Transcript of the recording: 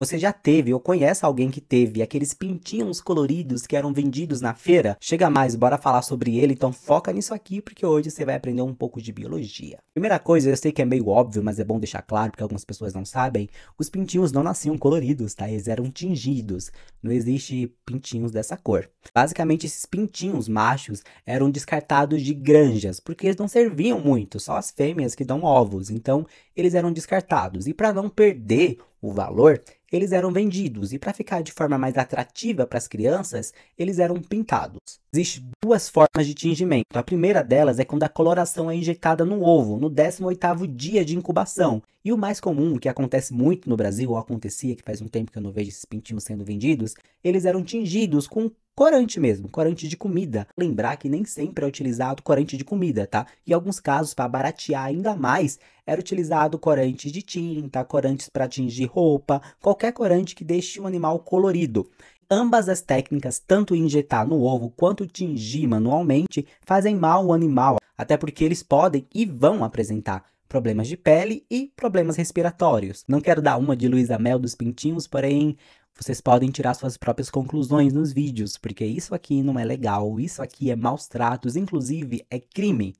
Você já teve ou conhece alguém que teve aqueles pintinhos coloridos que eram vendidos na feira? Chega mais, bora falar sobre ele, então foca nisso aqui porque hoje você vai aprender um pouco de biologia. Primeira coisa, eu sei que é meio óbvio, mas é bom deixar claro porque algumas pessoas não sabem, os pintinhos não nasciam coloridos, tá? Eles eram tingidos. Não existe pintinhos dessa cor. Basicamente, esses pintinhos machos eram descartados de granjas, porque eles não serviam muito, só as fêmeas que dão ovos. Então, eles eram descartados. E para não perder o valor, eles eram vendidos e para ficar de forma mais atrativa para as crianças, eles eram pintados. Existem duas formas de tingimento. A primeira delas é quando a coloração é injetada no ovo, no 18º dia de incubação. E o mais comum, que acontece muito no Brasil, ou acontecia, que faz um tempo que eu não vejo esses pintinhos sendo vendidos, eles eram tingidos com corante mesmo, corante de comida. Lembrar que nem sempre é utilizado corante de comida, tá? Em alguns casos, para baratear ainda mais, era utilizado corante de tinta, corantes para tingir roupa, qualquer corante que deixe um animal colorido. Ambas as técnicas, tanto injetar no ovo quanto tingir manualmente, fazem mal ao animal, até porque eles podem e vão apresentar problemas de pele e problemas respiratórios. Não quero dar uma de Luísa Mel dos Pintinhos, porém vocês podem tirar suas próprias conclusões nos vídeos, porque isso aqui não é legal, isso aqui é maus tratos, inclusive é crime.